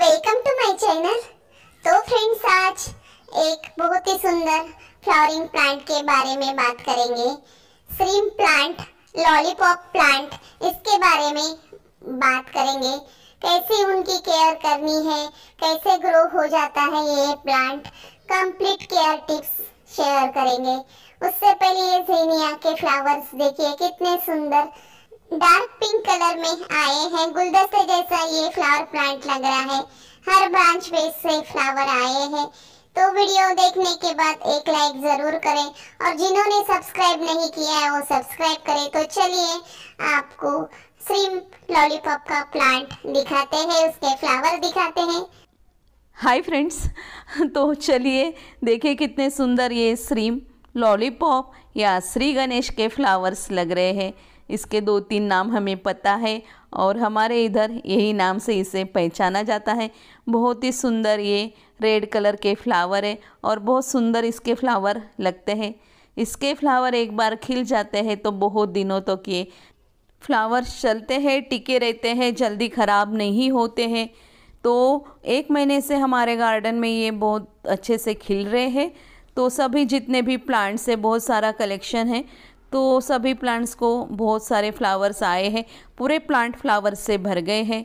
welcome to my channel तो friends आज एक बहुत ही सुंदर फ्लावरिंग प्लांट के बारे में बात करेंगे श्रीम प्लांट लॉलीपॉप प्लांट इसके बारे में बात करेंगे कैसे उनकी केयर करनी है कैसे ग्रो हो जाता है ये plant complete care tips share करेंगे उससे पहले ये जेनिया के फ्लावर्स देखिए कितने सुंदर डार्क पिंक कलर में आए हैं गुलदस्ते जैसा ये फ्लावर प्लांट लग रहा है हर ब्रांच पे से फ्लावर आए हैं तो वीडियो देखने के बाद एक लाइक ज़रूर करें और जिन्होंने सब्सक्राइब नहीं किया है वो सब्सक्राइब करें तो चलिए आपको लॉलीपॉप का प्लांट दिखाते हैं उसके फ्लावर दिखाते हैं हाय फ्रेंड्स तो चलिए देखें कितने सुंदर ये श्रीम लॉलीपॉप या श्री गणेश के फ्लावर्स लग रहे हैं इसके दो तीन नाम हमें पता है और हमारे इधर यही नाम से इसे पहचाना जाता है बहुत ही सुंदर ये रेड कलर के फ्लावर है और बहुत सुंदर इसके फ्लावर लगते हैं इसके फ्लावर एक बार खिल जाते हैं तो बहुत दिनों तक तो ये फ्लावर्स चलते हैं टिके रहते हैं जल्दी ख़राब नहीं होते हैं तो एक महीने से हमारे गार्डन में ये बहुत अच्छे से खिल रहे हैं तो सभी जितने भी प्लांट्स है बहुत सारा कलेक्शन है तो सभी प्लांट्स को बहुत सारे फ्लावर्स आए हैं पूरे प्लांट फ्लावर्स से भर गए हैं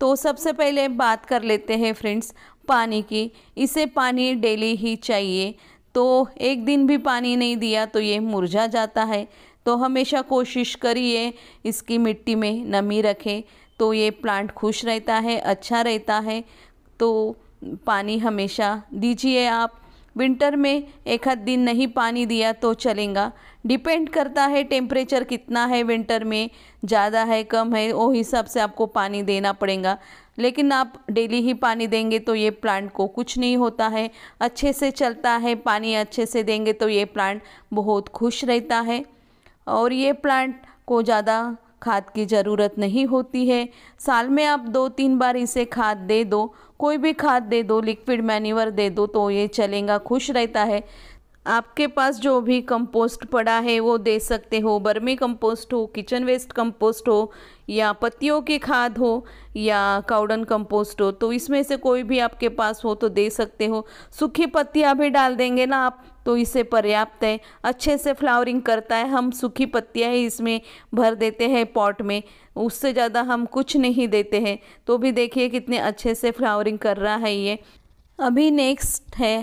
तो सबसे पहले बात कर लेते हैं फ्रेंड्स पानी की इसे पानी डेली ही चाहिए तो एक दिन भी पानी नहीं दिया तो ये मुरझा जाता है तो हमेशा कोशिश करिए इसकी मिट्टी में नमी रखें तो ये प्लांट खुश रहता है अच्छा रहता है तो पानी हमेशा दीजिए आप विंटर में एक हद दिन नहीं पानी दिया तो चलेगा डिपेंड करता है टेम्परेचर कितना है विंटर में ज़्यादा है कम है वो हिसाब से आपको पानी देना पड़ेगा लेकिन आप डेली ही पानी देंगे तो ये प्लांट को कुछ नहीं होता है अच्छे से चलता है पानी अच्छे से देंगे तो ये प्लांट बहुत खुश रहता है और ये प्लांट को ज़्यादा खाद की ज़रूरत नहीं होती है साल में आप दो तीन बार इसे खाद दे दो कोई भी खाद दे दो लिक्विड मैन्यूवर दे दो तो ये चलेगा खुश रहता है आपके पास जो भी कंपोस्ट पड़ा है वो दे सकते हो बर्मी कंपोस्ट हो किचन वेस्ट कंपोस्ट हो या पत्तियों की खाद हो या काउडन कंपोस्ट हो तो इसमें से कोई भी आपके पास हो तो दे सकते हो सूखी पत्तियाँ भी डाल देंगे ना आप तो इसे पर्याप्त है अच्छे से फ्लावरिंग करता है हम सूखी पत्तियाँ इसमें भर देते हैं पॉट में उससे ज़्यादा हम कुछ नहीं देते हैं तो भी देखिए कितने अच्छे से फ्लावरिंग कर रहा है ये अभी नेक्स्ट है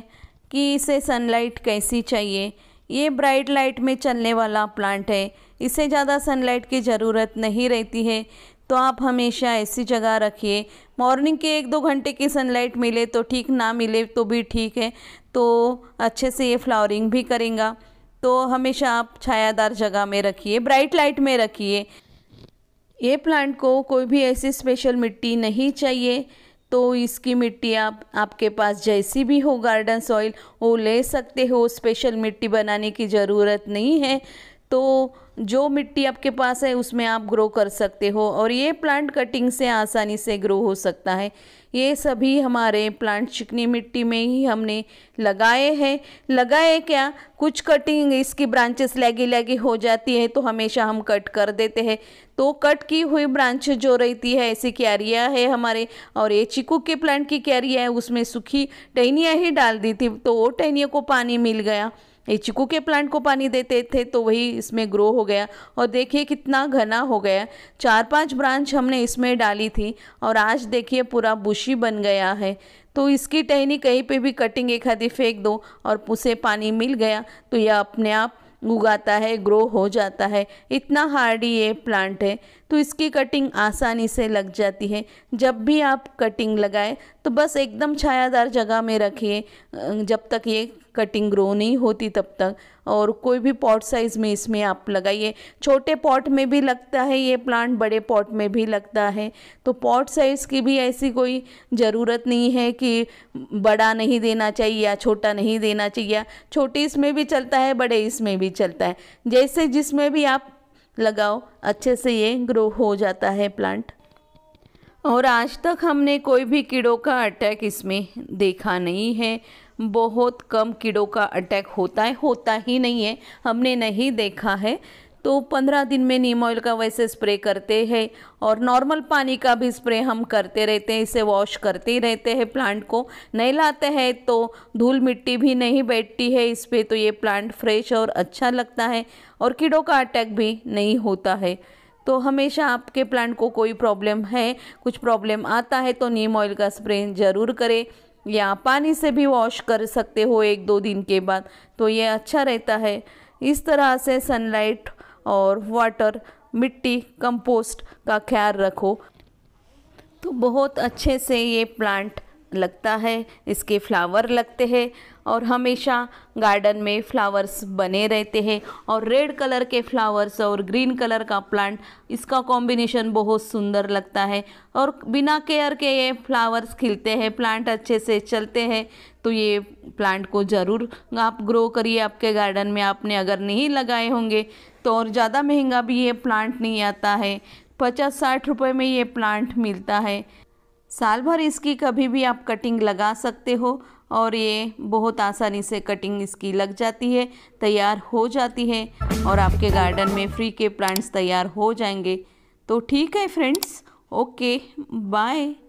कि इसे सनलाइट कैसी चाहिए ये ब्राइट लाइट में चलने वाला प्लांट है इसे ज़्यादा सनलाइट की ज़रूरत नहीं रहती है तो आप हमेशा ऐसी जगह रखिए मॉर्निंग के एक दो घंटे की सनलाइट मिले तो ठीक ना मिले तो भी ठीक है तो अच्छे से ये फ्लावरिंग भी करेगा तो हमेशा आप छायादार जगह में रखिए ब्राइट लाइट में रखिए ये प्लांट को कोई भी ऐसी स्पेशल मिट्टी नहीं चाहिए तो इसकी मिट्टी आप आपके पास जैसी भी हो गार्डन सॉइल वो ले सकते हो स्पेशल मिट्टी बनाने की ज़रूरत नहीं है तो जो मिट्टी आपके पास है उसमें आप ग्रो कर सकते हो और ये प्लांट कटिंग से आसानी से ग्रो हो सकता है ये सभी हमारे प्लांट चिकनी मिट्टी में ही हमने लगाए हैं लगाए क्या कुछ कटिंग इसकी ब्रांचेस लगी लगी हो जाती है तो हमेशा हम कट कर देते हैं तो कट की हुई ब्रांच जो रहती है ऐसी क्यारिया है हमारे और ये चिकू के प्लांट की क्यारिया है उसमें सूखी टहनिया ही डाल दी थी तो वो टहनिया को पानी मिल गया ये चिकू के प्लांट को पानी देते थे तो वही इसमें ग्रो हो गया और देखिए कितना घना हो गया चार पांच ब्रांच हमने इसमें डाली थी और आज देखिए पूरा बुशी बन गया है तो इसकी टहनी कहीं पे भी कटिंग एक आधी फेंक दो और उसे पानी मिल गया तो यह अपने आप उगाता है ग्रो हो जाता है इतना हार्डी ये प्लांट है तो इसकी कटिंग आसानी से लग जाती है जब भी आप कटिंग लगाए तो बस एकदम छायादार जगह में रखिए जब तक ये कटिंग ग्रो नहीं होती तब तक और कोई भी पॉट साइज़ में इसमें आप लगाइए छोटे पॉट में भी लगता है ये प्लांट बड़े पॉट में भी लगता है तो पॉट साइज़ की भी ऐसी कोई ज़रूरत नहीं है कि बड़ा नहीं देना चाहिए या छोटा नहीं देना चाहिए छोटे इसमें भी चलता है बड़े इसमें भी चलता है जैसे जिसमें भी आप लगाओ अच्छे से ये ग्रो हो जाता है प्लांट और आज तक हमने कोई भी कीड़ों का अटैक इसमें देखा नहीं है बहुत कम कीड़ों का अटैक होता है होता ही नहीं है हमने नहीं देखा है तो पंद्रह दिन में नीम ऑयल का वैसे स्प्रे करते हैं और नॉर्मल पानी का भी स्प्रे हम करते रहते हैं इसे वॉश करते ही रहते हैं प्लांट को नहीं लाते हैं तो धूल मिट्टी भी नहीं बैठती है इस पर तो ये प्लांट फ्रेश और अच्छा लगता है और कीड़ों का अटैक भी नहीं होता है तो हमेशा आपके प्लांट को कोई प्रॉब्लम है कुछ प्रॉब्लम आता है तो नीम ऑयल का स्प्रे ज़रूर करें या पानी से भी वॉश कर सकते हो एक दो दिन के बाद तो ये अच्छा रहता है इस तरह से सनलाइट और वाटर मिट्टी कंपोस्ट का ख्याल रखो तो बहुत अच्छे से ये प्लांट लगता है इसके फ्लावर लगते हैं और हमेशा गार्डन में फ्लावर्स बने रहते हैं और रेड कलर के फ्लावर्स और ग्रीन कलर का प्लांट इसका कॉम्बिनेशन बहुत सुंदर लगता है और बिना केयर के ये फ्लावर्स खिलते हैं प्लांट अच्छे से चलते हैं तो ये प्लांट को ज़रूर आप ग्रो करिए आपके गार्डन में आपने अगर नहीं लगाए होंगे तो और ज़्यादा महंगा भी ये प्लांट नहीं आता है पचास साठ रुपये में ये प्लांट मिलता है साल भर इसकी कभी भी आप कटिंग लगा सकते हो और ये बहुत आसानी से कटिंग इसकी लग जाती है तैयार हो जाती है और आपके गार्डन में फ्री के प्लांट्स तैयार हो जाएंगे तो ठीक है फ्रेंड्स ओके बाय